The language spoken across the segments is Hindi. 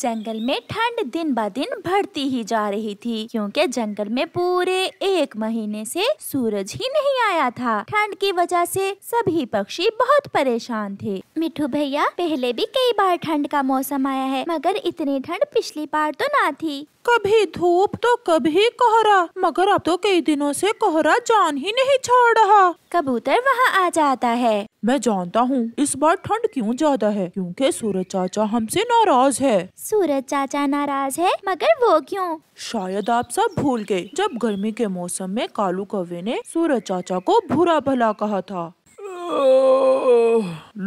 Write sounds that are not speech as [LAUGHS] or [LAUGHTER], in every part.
जंगल में ठंड दिन ब दिन बढ़ती ही जा रही थी क्योंकि जंगल में पूरे एक महीने से सूरज ही नहीं आया था ठंड की वजह से सभी पक्षी बहुत परेशान थे मिठू भैया पहले भी कई बार ठंड का मौसम आया है मगर इतनी ठंड पिछली बार तो ना थी कभी धूप तो कभी कोहरा मगर अब तो कई दिनों से कोहरा जान ही नहीं छोड़ रहा कबूतर वहाँ आ जाता है मैं जानता हूँ इस बार ठंड क्यों ज्यादा है क्योंकि सूरज चाचा हमसे नाराज है सूरज चाचा नाराज है मगर वो क्यों शायद आप सब भूल गए जब गर्मी के मौसम में कालू कौवे ने सूरज चाचा को भूरा भला कहा था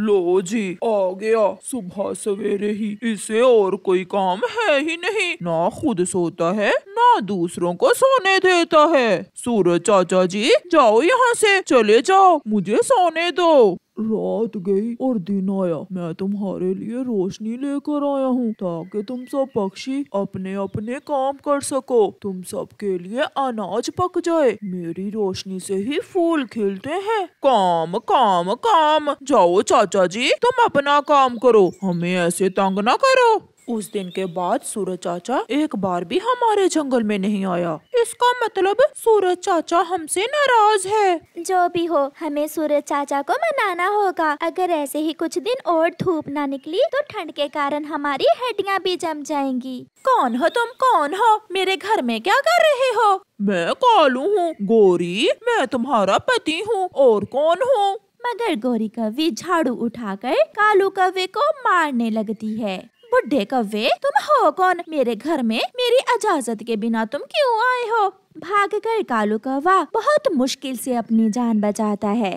लो जी आ गया सुबह सवेरे ही इसे और कोई काम है ही नहीं ना खुद सोता है ना दूसरों को सोने देता है सूरज चाचा जी जाओ यहाँ से चले जाओ मुझे सोने दो रात गई और दिन आया मैं तुम्हारे लिए रोशनी लेकर आया हूँ ताकि तुम सब पक्षी अपने अपने काम कर सको तुम सब के लिए अनाज पक जाए मेरी रोशनी से ही फूल खिलते हैं काम काम काम जाओ चाचा जी तुम अपना काम करो हमें ऐसे तंग ना करो उस दिन के बाद सूरज चाचा एक बार भी हमारे जंगल में नहीं आया इसका मतलब सूरज चाचा हमसे नाराज है जो भी हो हमें सूरज चाचा को मनाना होगा अगर ऐसे ही कुछ दिन और धूप ना निकली तो ठंड के कारण हमारी हड्डियाँ भी जम जाएंगी कौन हो तुम कौन हो मेरे घर में क्या कर रहे हो मैं कालू हूँ गोरी मैं तुम्हारा पति हूँ और कौन हूँ मगर गोरी कवि झाड़ू उठाकर कालू कवि को मारने लगती है बुढ़े कवे तुम हो कौन मेरे घर में मेरी इजाजत के बिना तुम क्यों आए हो भाग कर कालू कौवा बहुत मुश्किल से अपनी जान बचाता है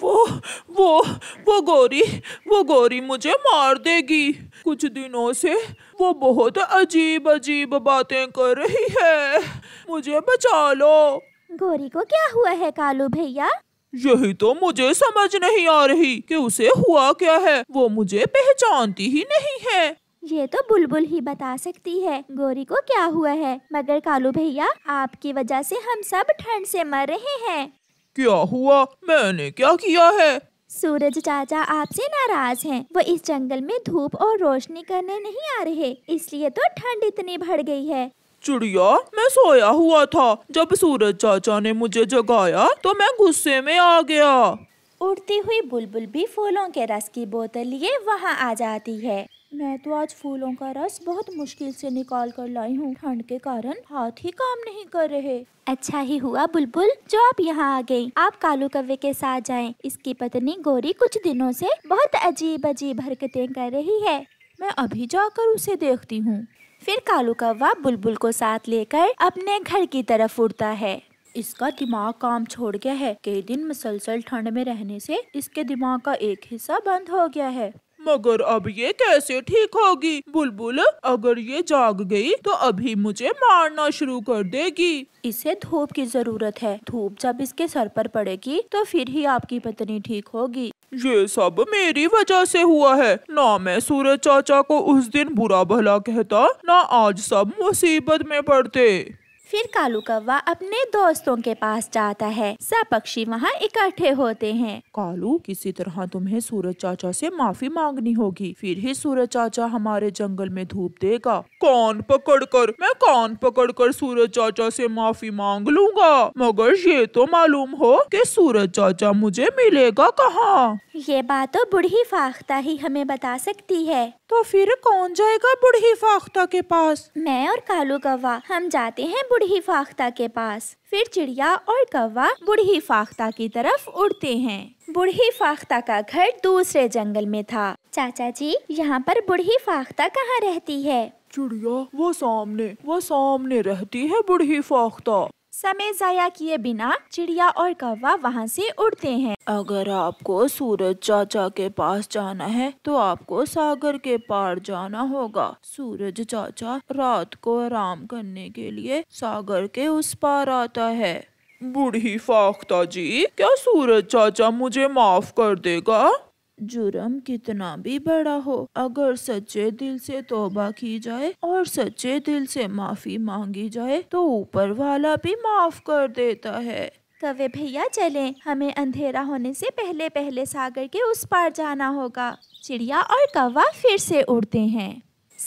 वो वो वो गोरी वो गोरी मुझे मार देगी कुछ दिनों से वो बहुत अजीब अजीब बातें कर रही है मुझे बचा लो गोरी को क्या हुआ है कालू भैया यही तो मुझे समझ नहीं आ रही कि उसे हुआ क्या है वो मुझे पहचानती ही नहीं है ये तो बुलबुल ही बता सकती है गोरी को क्या हुआ है मगर कालू भैया आपकी वजह से हम सब ठंड से मर रहे हैं क्या हुआ मैंने क्या किया है सूरज चाचा आपसे नाराज हैं। वो इस जंगल में धूप और रोशनी करने नहीं आ रहे इसलिए तो ठंड इतनी बढ़ गई है चिड़िया मैं सोया हुआ था जब सूरज चाचा ने मुझे जगाया तो मैं गुस्से में आ गया उड़ती हुई बुलबुल भी फूलों के रस की बोतल लिए वहाँ आ जाती है मैं तो आज फूलों का रस बहुत मुश्किल से निकाल कर लाई हूँ ठंड के कारण हाथ ही काम नहीं कर रहे अच्छा ही हुआ बुलबुल जो आप यहाँ आ गयी आप कालू कव्वे के साथ जाएं। इसकी पत्नी गोरी कुछ दिनों से बहुत अजीब अजीब हरकतें कर रही है मैं अभी जाकर उसे देखती हूँ फिर कालू कौवा बुलबुल को साथ लेकर अपने घर की तरफ उड़ता है इसका दिमाग काम छोड़ गया है कई दिन मुसलसल ठंड में रहने से इसके दिमाग का एक हिस्सा बंद हो गया है मगर अब ये कैसे ठीक होगी बुलबुल अगर ये जाग गई तो अभी मुझे मारना शुरू कर देगी इसे धूप की जरूरत है धूप जब इसके सर पर पड़ेगी तो फिर ही आपकी पत्नी ठीक होगी ये सब मेरी वजह से हुआ है ना मैं सूरज चाचा को उस दिन बुरा भला कहता ना आज सब मुसीबत में पड़ते फिर कालू कौवा अपने दोस्तों के पास जाता है सब पक्षी वहाँ इकट्ठे होते हैं कालू किसी तरह तुम्हें सूरज चाचा से माफी मांगनी होगी फिर ही सूरज चाचा हमारे जंगल में धूप देगा कान पकड़कर मैं कान पकड़कर सूरज चाचा से माफी मांग लूंगा मगर ये तो मालूम हो कि सूरज चाचा मुझे मिलेगा कहाँ ये बात तो बुढ़ी फाख्ता ही हमें बता सकती है तो फिर कौन जाएगा बूढ़ी फाख्ता के पास मैं और कालू कौवा हम जाते हैं बूढ़ी फाख्ता के पास फिर चिड़िया और कौवा बूढ़ी फाख्ता की तरफ उड़ते हैं बूढ़ी फाख्ता का घर दूसरे जंगल में था चाचा जी यहाँ पर बूढ़ी फाख्ता कहाँ रहती है चिड़िया वो सामने वो सामने रहती है बूढ़ी फाख्ता समय ज़ाया किए बिना चिड़िया और कौवा वहाँ से उड़ते हैं अगर आपको सूरज चाचा के पास जाना है तो आपको सागर के पार जाना होगा सूरज चाचा रात को आराम करने के लिए सागर के उस पार आता है बूढ़ी फाख्ता जी क्या सूरज चाचा मुझे माफ कर देगा जुर्म कितना भी बड़ा हो अगर सच्चे दिल से तोबा की जाए और सच्चे दिल से माफ़ी मांगी जाए तो ऊपर वाला भी माफ़ कर देता है कवे भैया चलें हमें अंधेरा होने से पहले पहले सागर के उस पार जाना होगा चिड़िया और कौवा फिर से उड़ते हैं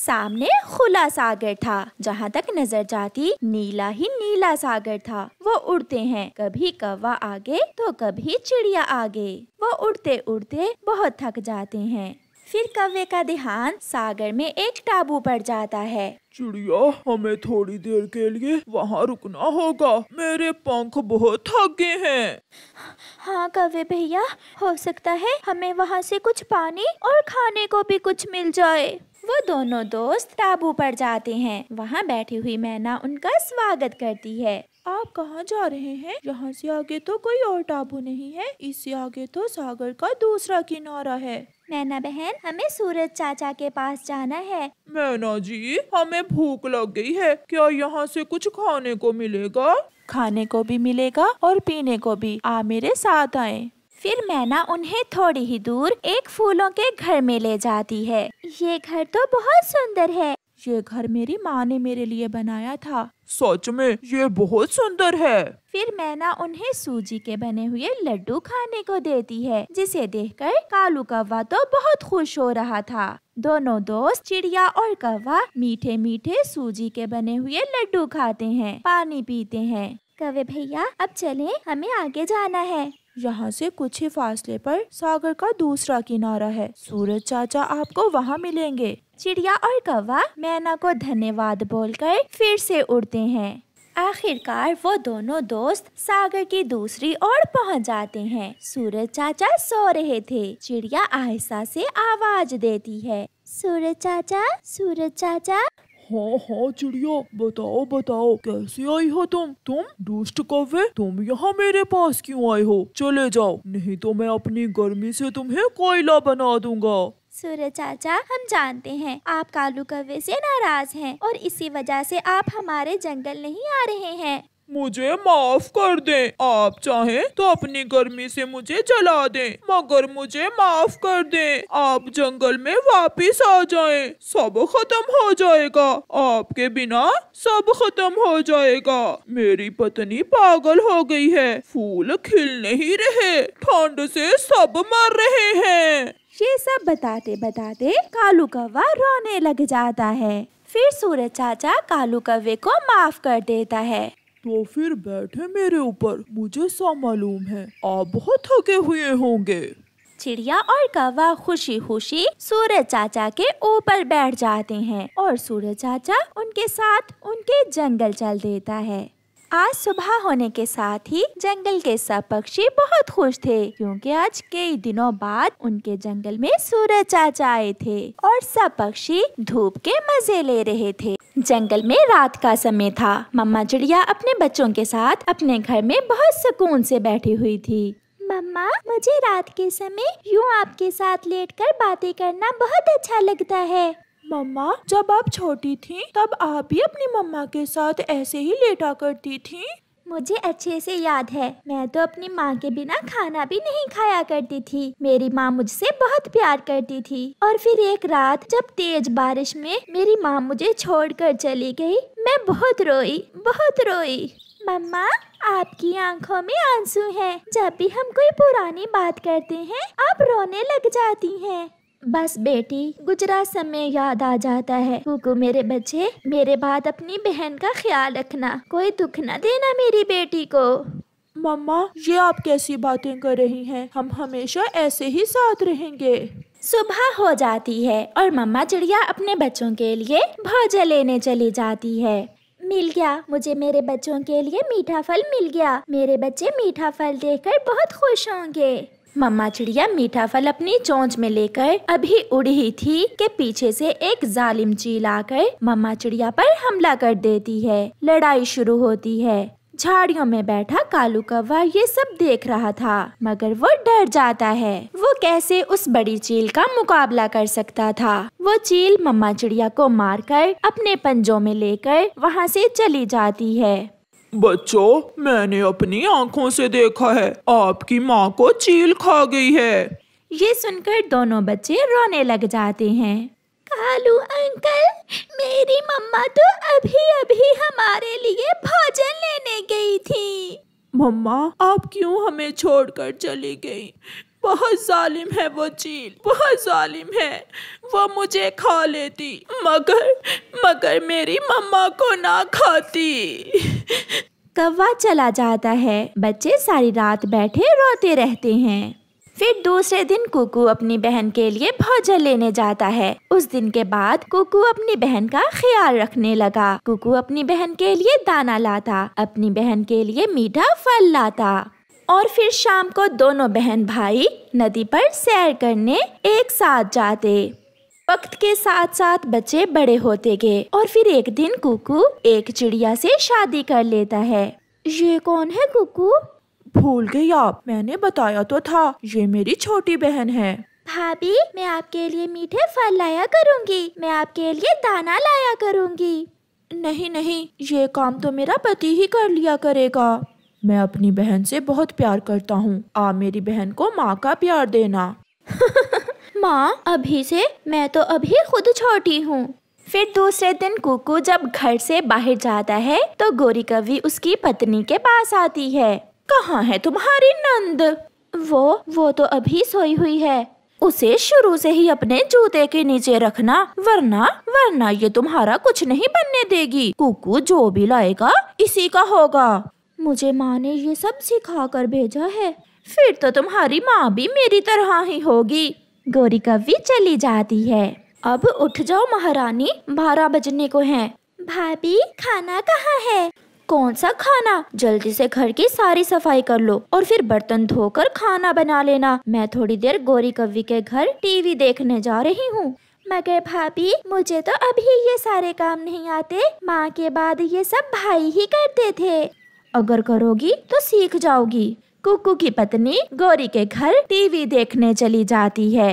सामने खुला सागर था जहाँ तक नजर जाती नीला ही नीला सागर था वो उड़ते हैं कभी कौवा आगे तो कभी चिड़िया आगे वो उड़ते उड़ते बहुत थक जाते हैं फिर कौवे का ध्यान सागर में एक टाबू पड़ जाता है चिड़िया हमें थोड़ी देर के लिए वहाँ रुकना होगा मेरे पंख बहुत थक गए हैं हाँ कवे भैया हो सकता है हमें वहाँ से कुछ पानी और खाने को भी कुछ मिल जाए वो दोनों दोस्त टाबू पर जाते हैं वहाँ बैठी हुई मैना उनका स्वागत करती है आप कहाँ जा रहे हैं यहाँ से आगे तो कोई और टापू नहीं है इससे आगे तो सागर का दूसरा किनारा है मैना बहन हमें सूरज चाचा के पास जाना है मैना जी हमें भूख लग गई है क्या यहाँ से कुछ खाने को मिलेगा खाने को भी मिलेगा और पीने को भी आप मेरे साथ आए फिर मैना उन्हें थोड़ी ही दूर एक फूलों के घर में ले जाती है ये घर तो बहुत सुंदर है ये घर मेरी माँ ने मेरे लिए बनाया था सच में ये बहुत सुंदर है फिर मैना उन्हें सूजी के बने हुए लड्डू खाने को देती है जिसे देखकर कालू कौवा तो बहुत खुश हो रहा था दोनों दोस्त चिड़िया और कौवा मीठे मीठे सूजी के बने हुए लड्डू खाते हैं पानी पीते हैं कवे भैया अब चलें हमें आगे जाना है यहाँ से कुछ ही फासले पर सागर का दूसरा किनारा है सूरज चाचा आपको वहाँ मिलेंगे चिड़िया और कौवा मैना को धन्यवाद बोलकर फिर से उड़ते हैं आखिरकार वो दोनों दोस्त सागर की दूसरी ओर पहुंच जाते हैं सूरज चाचा सो रहे थे चिड़िया आहिस्ता से आवाज देती है सूरज चाचा सूरज चाचा हाँ हाँ चिड़िया बताओ बताओ कैसे आई हो तुम तुम दुष्ट कौवे तुम यहाँ मेरे पास क्यों आए हो चले जाओ नहीं तो मैं अपनी गर्मी से तुम्हें कोयला बना दूंगा सूर्य चाचा हम जानते हैं आप कालू कौवे से नाराज हैं और इसी वजह से आप हमारे जंगल नहीं आ रहे हैं मुझे माफ कर दें आप चाहें तो अपनी गर्मी से मुझे जला दें मगर मुझे माफ कर दें आप जंगल में वापस आ जाएं सब खत्म हो जाएगा आपके बिना सब खत्म हो जाएगा मेरी पत्नी पागल हो गई है फूल खिल नहीं रहे ठंड से सब मर रहे हैं ये सब बताते बताते कालू कौवा रोने लग जाता है फिर सूरज चाचा कालू कौवे को माफ कर देता है तो फिर बैठे मेरे ऊपर मुझे सब मालूम है आप बहुत थके हुए होंगे चिड़िया और कौवा खुशी खुशी सूरज चाचा के ऊपर बैठ जाते हैं और सूरज चाचा उनके साथ उनके जंगल चल देता है आज सुबह होने के साथ ही जंगल के सब पक्षी बहुत खुश थे क्योंकि आज कई दिनों बाद उनके जंगल में सूरज चाचा आए थे और सब पक्षी धूप के मजे ले रहे थे जंगल में रात का समय था मम्मा चिड़िया अपने बच्चों के साथ अपने घर में बहुत सुकून से बैठी हुई थी मम्मा मुझे रात के समय यूँ आपके साथ लेटकर बातें करना बहुत अच्छा लगता है मम्मा जब आप छोटी थी तब आप भी अपनी मम्मा के साथ ऐसे ही लेटा करती थी मुझे अच्छे से याद है मैं तो अपनी माँ के बिना खाना भी नहीं खाया करती थी मेरी माँ मुझसे बहुत प्यार करती थी और फिर एक रात जब तेज बारिश में मेरी माँ मुझे छोड़कर चली गई मैं बहुत रोई बहुत रोई मम्मा आपकी आंखों में आंसू हैं। जब भी हम कोई पुरानी बात करते हैं आप रोने लग जाती हैं। बस बेटी गुजरात समय याद आ जाता है कुकू मेरे बच्चे मेरे बाद अपनी बहन का ख्याल रखना कोई दुख न देना मेरी बेटी को मम्मा ये आप कैसी बातें कर रही हैं हम हमेशा ऐसे ही साथ रहेंगे सुबह हो जाती है और मम्मा चिड़िया अपने बच्चों के लिए भोजन लेने चली जाती है मिल गया मुझे मेरे बच्चों के लिए मीठा फल मिल गया मेरे बच्चे मीठा फल देखकर बहुत खुश होंगे मम्मा चिड़िया मीठा फल अपनी चोंच में लेकर अभी उड़ ही थी कि पीछे से एक जालिम चील आकर मम्मा चिड़िया पर हमला कर देती है लड़ाई शुरू होती है झाड़ियों में बैठा कालू कौवा ये सब देख रहा था मगर वो डर जाता है वो कैसे उस बड़ी चील का मुकाबला कर सकता था वो चील मम्मा चिड़िया को मारकर अपने पंजों में लेकर वहाँ से चली जाती है बच्चों मैंने अपनी आंखों से देखा है आपकी माँ को चील खा गई है ये सुनकर दोनों बच्चे रोने लग जाते हैं कालू अंकल मेरी मम्मा तो अभी अभी हमारे लिए भोजन लेने गई थी मम्मा आप क्यों हमें छोड़कर चली गई बहुत जालिम है वो चील बहुत जालिम है वो मुझे खा लेती मगर मगर मेरी मम्मा को ना खाती कौवा चला जाता है बच्चे सारी रात बैठे रोते रहते हैं फिर दूसरे दिन कुकू अपनी बहन के लिए भोजन लेने जाता है उस दिन के बाद कुकू अपनी बहन का ख्याल रखने लगा कुकू अपनी बहन के लिए दाना लाता अपनी बहन के लिए मीठा फल लाता और फिर शाम को दोनों बहन भाई नदी पर सैर करने एक साथ जाते वक्त के साथ साथ बच्चे बड़े होते गए और फिर एक दिन कुकू एक चिड़िया से शादी कर लेता है ये कौन है कुकू भूल गई आप मैंने बताया तो था ये मेरी छोटी बहन है भाभी मैं आपके लिए मीठे फल लाया करूंगी मैं आपके लिए दाना लाया करूंगी नहीं नहीं ये काम तो मेरा पति ही कर लिया करेगा मैं अपनी बहन से बहुत प्यार करता हूँ आप मेरी बहन को माँ का प्यार देना [LAUGHS] माँ अभी से मैं तो अभी खुद छोटी हूँ फिर दूसरे दिन कुकू जब घर से बाहर जाता है तो गोरी कवि उसकी पत्नी के पास आती है कहाँ है तुम्हारी नंद वो वो तो अभी सोई हुई है उसे शुरू से ही अपने जूते के नीचे रखना वरना वरना ये तुम्हारा कुछ नहीं बनने देगी कुकू जो भी लाएगा इसी का होगा मुझे माँ ने ये सब सिखा कर भेजा है फिर तो तुम्हारी माँ भी मेरी तरह ही होगी गोरी कवि चली जाती है अब उठ जाओ महारानी बारह बजने को है भाभी खाना कहाँ है कौन सा खाना जल्दी से घर की सारी सफाई कर लो और फिर बर्तन धोकर खाना बना लेना मैं थोड़ी देर गोरी कवि के घर टीवी देखने जा रही हूँ मगर भाभी मुझे तो अभी ये सारे काम नहीं आते माँ के बाद ये सब भाई ही करते थे अगर करोगी तो सीख जाओगी कुकू की पत्नी गौरी के घर टीवी देखने चली जाती है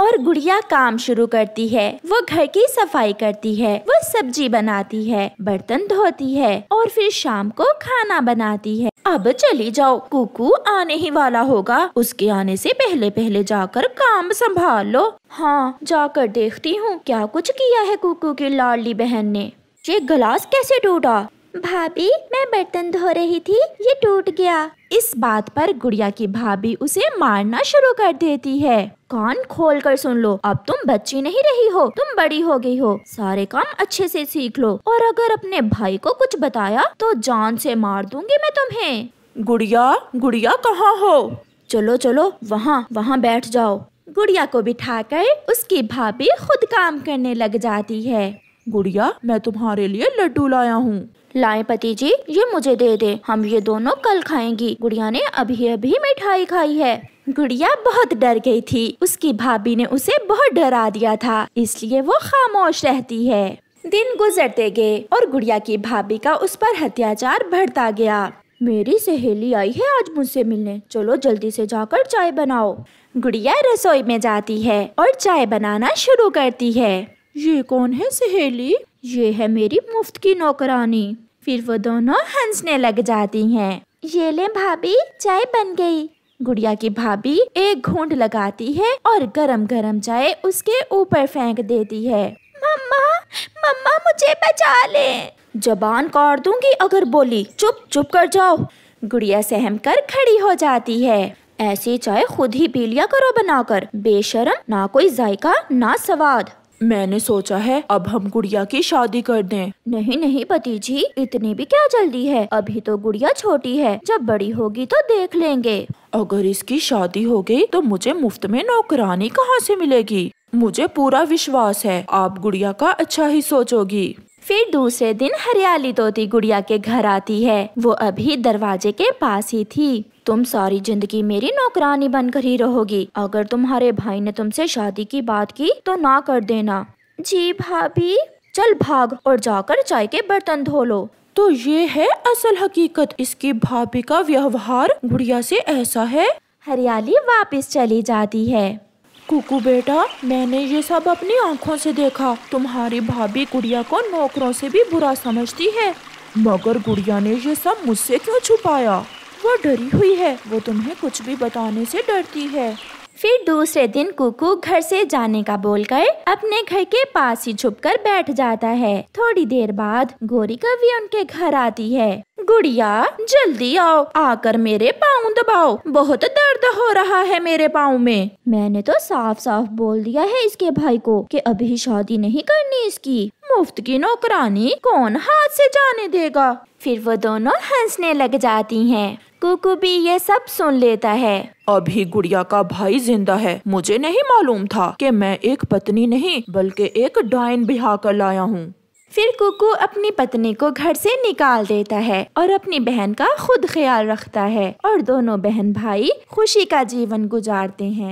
और गुड़िया काम शुरू करती है वो घर की सफाई करती है वो सब्जी बनाती है बर्तन धोती है और फिर शाम को खाना बनाती है अब चली जाओ कुकू आने ही वाला होगा उसके आने से पहले पहले जाकर काम संभाल लो हाँ जाकर देखती हूँ क्या कुछ किया है कुकू की लाडली बहन ने ये गिलास कैसे टूटा भाभी मैं बर्तन धो रही थी ये टूट गया इस बात पर गुड़िया की भाभी उसे मारना शुरू कर देती है कान खोल कर सुन लो अब तुम बच्ची नहीं रही हो तुम बड़ी हो गई हो सारे काम अच्छे से सीख लो और अगर अपने भाई को कुछ बताया तो जान से मार दूंगी मैं तुम्हें गुड़िया गुड़िया कहाँ हो चलो चलो वहाँ वहाँ बैठ जाओ गुड़िया को बिठाकर उसकी भाभी खुद काम करने लग जाती है गुड़िया मैं तुम्हारे लिए लड्डू लाया हूँ लाए पति जी ये मुझे दे दे हम ये दोनों कल खाएंगी गुड़िया ने अभी अभी मिठाई खाई है गुड़िया बहुत डर गई थी उसकी भाभी ने उसे बहुत डरा दिया था इसलिए वो खामोश रहती है दिन गुजरते गए और गुड़िया की भाभी का उस पर हत्याचार बढ़ता गया मेरी सहेली आई है आज मुझसे मिलने चलो जल्दी से जाकर चाय बनाओ गुड़िया रसोई में जाती है और चाय बनाना शुरू करती है ये कौन है सहेली ये है मेरी मुफ्त की नौकरानी फिर वो दोनों हंसने लग जाती हैं ये ले भाभी चाय बन गई गुड़िया की भाभी एक घूंट लगाती है और गरम गरम चाय उसके ऊपर फेंक देती है मम्मा मम्मा मुझे बचा ले जबान काट दूंगी अगर बोली चुप चुप कर जाओ गुड़िया सहम कर खड़ी हो जाती है ऐसी चाय खुद ही पी लिया करो बनाकर बेशरम ना कोई जायका ना स्वाद मैंने सोचा है अब हम गुड़िया की शादी कर दें नहीं नहीं पति जी इतनी भी क्या जल्दी है अभी तो गुड़िया छोटी है जब बड़ी होगी तो देख लेंगे अगर इसकी शादी हो गई तो मुझे मुफ्त में नौकरानी कहाँ से मिलेगी मुझे पूरा विश्वास है आप गुड़िया का अच्छा ही सोचोगी फिर दूसरे दिन हरियाली तोती गुड़िया के घर आती है वो अभी दरवाजे के पास ही थी तुम सारी जिंदगी मेरी नौकरानी बनकर ही रहोगी अगर तुम्हारे भाई ने तुमसे शादी की बात की तो ना कर देना जी भाभी चल भाग और जाकर चाय के बर्तन धो लो तो ये है असल हकीकत इसकी भाभी का व्यवहार गुड़िया से ऐसा है हरियाली वापस चली जाती है कुकू बेटा मैंने ये सब अपनी आँखों से देखा तुम्हारी भाभी गुड़िया को नौकरों से भी बुरा समझती है मगर गुड़िया ने ये सब मुझसे क्यों छुपाया वो डरी हुई है वो तुम्हें कुछ भी बताने से डरती है फिर दूसरे दिन कुकू घर से जाने का बोलकर अपने घर के पास ही छुपकर बैठ जाता है थोड़ी देर बाद गोरी कवि उनके घर आती है गुड़िया जल्दी आओ आकर मेरे पाँव दबाओ बहुत दर्द हो रहा है मेरे पाँव में मैंने तो साफ साफ बोल दिया है इसके भाई को कि अभी शादी नहीं करनी इसकी मुफ्त की नौकरानी कौन हाथ से जाने देगा फिर वो दोनों हंसने लग जाती हैं। कुकू भी ये सब सुन लेता है अभी गुड़िया का भाई जिंदा है मुझे नहीं मालूम था कि मैं एक पत्नी नहीं बल्कि एक डाइन बिहा कर लाया हूँ फिर कुकू अपनी पत्नी को घर से निकाल देता है और अपनी बहन का खुद ख्याल रखता है और दोनों बहन भाई खुशी का जीवन गुजारते हैं